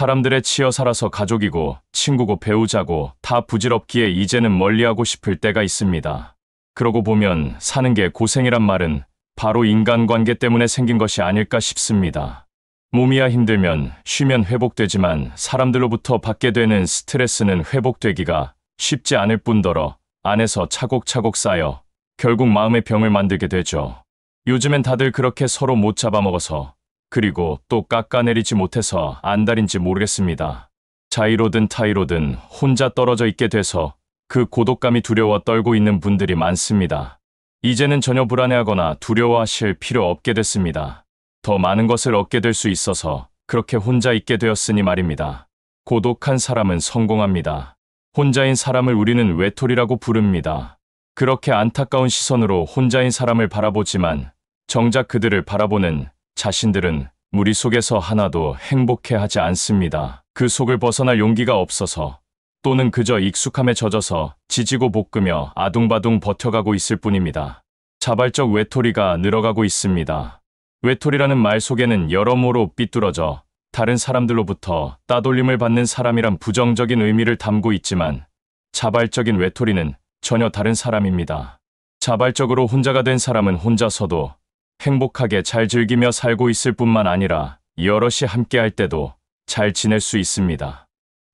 사람들의 치여 살아서 가족이고 친구고 배우자고 다 부질없기에 이제는 멀리하고 싶을 때가 있습니다. 그러고 보면 사는 게 고생이란 말은 바로 인간관계 때문에 생긴 것이 아닐까 싶습니다. 몸이야 힘들면 쉬면 회복되지만 사람들로부터 받게 되는 스트레스는 회복되기가 쉽지 않을 뿐더러 안에서 차곡차곡 쌓여 결국 마음의 병을 만들게 되죠. 요즘엔 다들 그렇게 서로 못 잡아먹어서 그리고 또 깎아내리지 못해서 안달인지 모르겠습니다. 자이로든 타이로든 혼자 떨어져 있게 돼서 그 고독감이 두려워 떨고 있는 분들이 많습니다. 이제는 전혀 불안해하거나 두려워하실 필요 없게 됐습니다. 더 많은 것을 얻게 될 수 있어서 그렇게 혼자 있게 되었으니 말입니다. 고독한 사람은 성공합니다. 혼자인 사람을 우리는 외톨이라고 부릅니다. 그렇게 안타까운 시선으로 혼자인 사람을 바라보지만 정작 그들을 바라보는 자신들은 무리 속에서 하나도 행복해하지 않습니다. 그 속을 벗어날 용기가 없어서 또는 그저 익숙함에 젖어서 지지고 볶으며 아둥바둥 버텨가고 있을 뿐입니다. 자발적 외톨이가 늘어가고 있습니다. 외톨이라는 말 속에는 여러모로 삐뚤어져 다른 사람들로부터 따돌림을 받는 사람이란 부정적인 의미를 담고 있지만 자발적인 외톨이는 전혀 다른 사람입니다. 자발적으로 혼자가 된 사람은 혼자서도 행복하게 잘 즐기며 살고 있을 뿐만 아니라 여럿이 함께할 때도 잘 지낼 수 있습니다.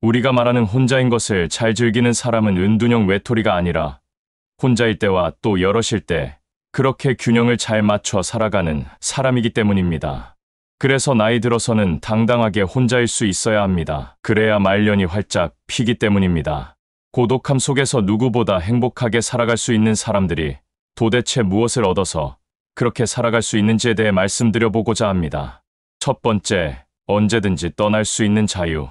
우리가 말하는 혼자인 것을 잘 즐기는 사람은 은둔형 외톨이가 아니라 혼자일 때와 또 여럿일 때 그렇게 균형을 잘 맞춰 살아가는 사람이기 때문입니다. 그래서 나이 들어서는 당당하게 혼자일 수 있어야 합니다. 그래야 말년이 활짝 피기 때문입니다. 고독함 속에서 누구보다 행복하게 살아갈 수 있는 사람들이 도대체 무엇을 얻어서 그렇게 살아갈 수 있는지에 대해 말씀드려보고자 합니다. 첫 번째, 언제든지 떠날 수 있는 자유.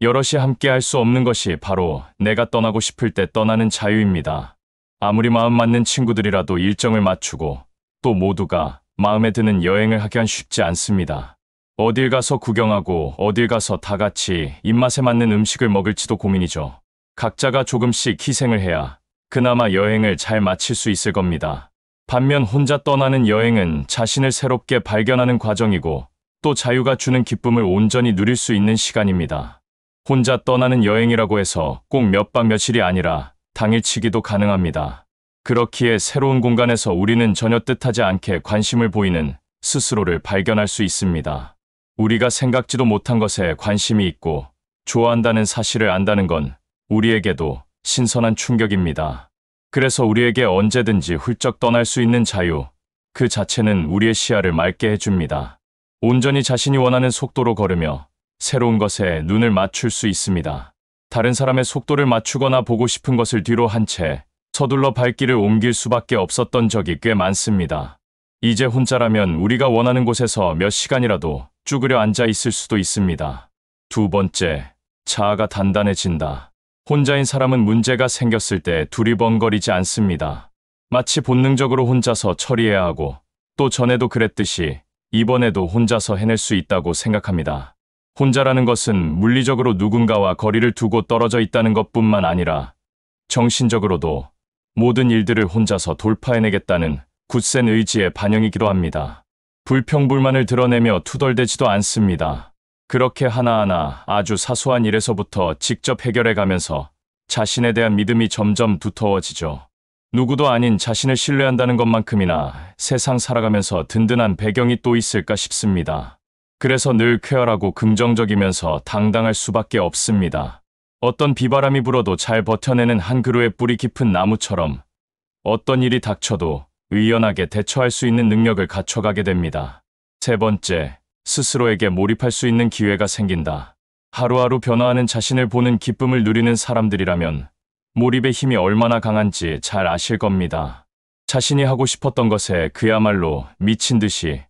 여럿이 함께 할 수 없는 것이 바로 내가 떠나고 싶을 때 떠나는 자유입니다. 아무리 마음 맞는 친구들이라도 일정을 맞추고 또 모두가 마음에 드는 여행을 하기엔 쉽지 않습니다. 어딜 가서 구경하고 어딜 가서 다 같이 입맛에 맞는 음식을 먹을지도 고민이죠. 각자가 조금씩 희생을 해야 그나마 여행을 잘 마칠 수 있을 겁니다. 반면 혼자 떠나는 여행은 자신을 새롭게 발견하는 과정이고 또 자유가 주는 기쁨을 온전히 누릴 수 있는 시간입니다. 혼자 떠나는 여행이라고 해서 꼭몇박 며칠이 아니라 당일치기도 가능합니다. 그렇기에 새로운 공간에서 우리는 전혀 뜻하지 않게 관심을 보이는 스스로를 발견할 수 있습니다. 우리가 생각지도 못한 것에 관심이 있고 좋아한다는 사실을 안다는 건 우리에게도 신선한 충격입니다. 그래서 우리에게 언제든지 훌쩍 떠날 수 있는 자유, 그 자체는 우리의 시야를 맑게 해줍니다. 온전히 자신이 원하는 속도로 걸으며 새로운 것에 눈을 맞출 수 있습니다. 다른 사람의 속도를 맞추거나 보고 싶은 것을 뒤로 한 채 서둘러 발길을 옮길 수밖에 없었던 적이 꽤 많습니다. 이제 혼자라면 우리가 원하는 곳에서 몇 시간이라도 쭈그려 앉아 있을 수도 있습니다. 두 번째, 자아가 단단해진다. 혼자인 사람은 문제가 생겼을 때 두리번거리지 않습니다. 마치 본능적으로 혼자서 처리해야 하고 또 전에도 그랬듯이 이번에도 혼자서 해낼 수 있다고 생각합니다. 혼자라는 것은 물리적으로 누군가와 거리를 두고 떨어져 있다는 것뿐만 아니라 정신적으로도 모든 일들을 혼자서 돌파해내겠다는 굳센 의지의 반영이기도 합니다. 불평불만을 드러내며 투덜대지도 않습니다. 그렇게 하나하나 아주 사소한 일에서부터 직접 해결해 가면서 자신에 대한 믿음이 점점 두터워지죠. 누구도 아닌 자신을 신뢰한다는 것만큼이나 세상 살아가면서 든든한 배경이 또 있을까 싶습니다. 그래서 늘 쾌활하고 긍정적이면서 당당할 수밖에 없습니다. 어떤 비바람이 불어도 잘 버텨내는 한 그루의 뿌리 깊은 나무처럼 어떤 일이 닥쳐도 의연하게 대처할 수 있는 능력을 갖춰가게 됩니다. 세 번째, 스스로에게 몰입할 수 있는 기회가 생긴다. 하루하루 변화하는 자신을 보는 기쁨을 누리는 사람들이라면 몰입의 힘이 얼마나 강한지 잘 아실 겁니다. 자신이 하고 싶었던 것에 그야말로 미친 듯이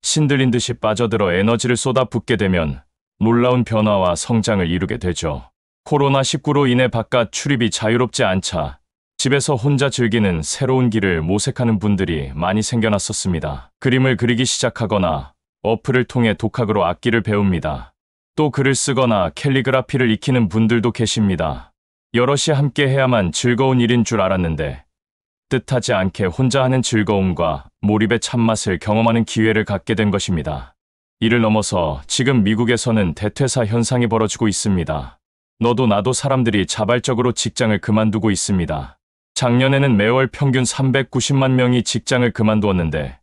신들린 듯이 빠져들어 에너지를 쏟아붓게 되면 놀라운 변화와 성장을 이루게 되죠. 코로나19로 인해 바깥 출입이 자유롭지 않자 집에서 혼자 즐기는 새로운 길을 모색하는 분들이 많이 생겨났었습니다. 그림을 그리기 시작하거나 어플을 통해 독학으로 악기를 배웁니다. 또 글을 쓰거나 캘리그라피를 익히는 분들도 계십니다. 여럿이 함께 해야만 즐거운 일인 줄 알았는데 뜻하지 않게 혼자 하는 즐거움과 몰입의 참맛을 경험하는 기회를 갖게 된 것입니다. 이를 넘어서 지금 미국에서는 대퇴사 현상이 벌어지고 있습니다. 너도 나도 사람들이 자발적으로 직장을 그만두고 있습니다. 작년에는 매월 평균 390만 명이 직장을 그만두었는데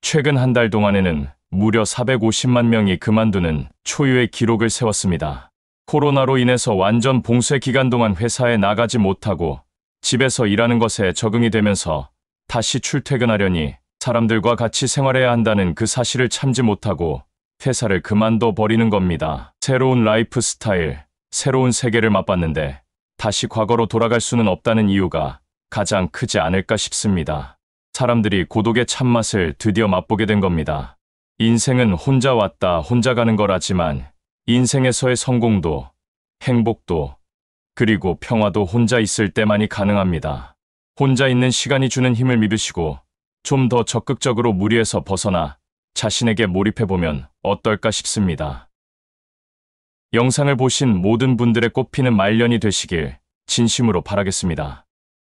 최근 한 달 동안에는 무려 450만 명이 그만두는 초유의 기록을 세웠습니다. 코로나로 인해서 완전 봉쇄 기간 동안 회사에 나가지 못하고 집에서 일하는 것에 적응이 되면서 다시 출퇴근하려니 사람들과 같이 생활해야 한다는 그 사실을 참지 못하고 회사를 그만둬 버리는 겁니다. 새로운 라이프 스타일, 새로운 세계를 맛봤는데 다시 과거로 돌아갈 수는 없다는 이유가 가장 크지 않을까 싶습니다. 사람들이 고독의 참맛을 드디어 맛보게 된 겁니다. 인생은 혼자 왔다 혼자 가는 거라지만 인생에서의 성공도 행복도 그리고 평화도 혼자 있을 때만이 가능합니다. 혼자 있는 시간이 주는 힘을 믿으시고 좀 더 적극적으로 무리에서 벗어나 자신에게 몰입해보면 어떨까 싶습니다. 영상을 보신 모든 분들의 꽃피는 말년이 되시길 진심으로 바라겠습니다.